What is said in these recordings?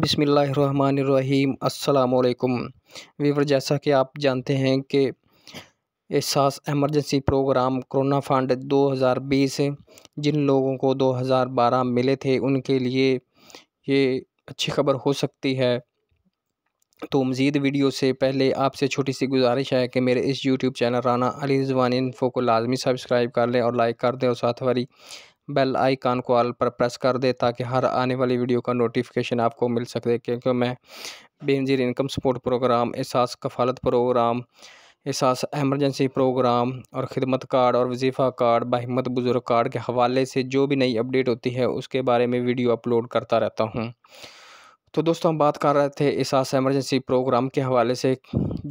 बिसमीम् अल्लाम वीवर जैसा कि आप जानते हैं कि Ehsaas emergency programme corona fund 2020 जिन लोगों को 2012 मिले थे उनके लिए ये अच्छी खबर हो सकती है तो मज़ीद वीडियो से पहले आपसे छोटी सी गुजारिश है कि मेरे इस यूट्यूब चैनल राना अली जवान इन्फो को लाजमी सब्सक्राइब कर लें और लाइक कर दें और साथ वाली बेल आइकान को ऑल पर प्रेस कर दे ताकि हर आने वाली वीडियो का नोटिफिकेशन आपको मिल सके क्योंकि मैं Benazir income support programme Ehsaas Kafalat programme Ehsaas emergency programme और ख़िदमत कार्ड और वजीफ़ा कार्ड बहिमत बुज़ुर्ग कार्ड के हवाले से जो भी नई अपडेट होती है उसके बारे में वीडियो अपलोड करता रहता हूँ तो दोस्तों हम बात कर रहे थे एहसास एमरजेंसी प्रोग्राम के हवाले से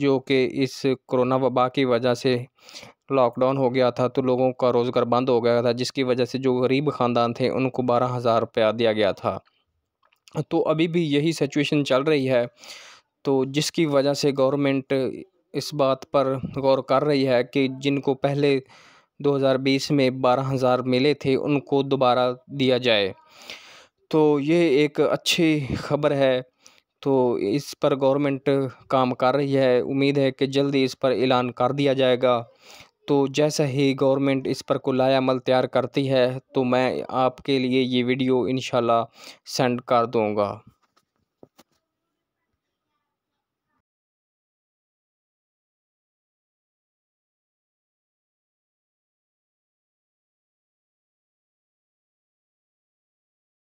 जो कि इस कोरोना वबा की वजह से लॉकडाउन हो गया था तो लोगों का रोज़गार बंद हो गया था जिसकी वजह से जो गरीब ख़ानदान थे उनको बारह हज़ार रुपया दिया गया था तो अभी भी यही सिचुएशन चल रही है तो जिसकी वजह से गवर्नमेंट इस बात पर गौर कर रही है कि जिनको पहले 2020 में बारह हज़ार मिले थे उनको दोबारा दिया जाए तो ये एक अच्छी खबर है तो इस पर गवर्नमेंट काम कर रही है उम्मीद है कि जल्दी इस पर ऐलान कर दिया जाएगा तो जैसे ही गवर्नमेंट इस पर कोई अमल तैयार करती है तो मैं आपके लिए ये वीडियो इनशाला सेंड कर दूँगा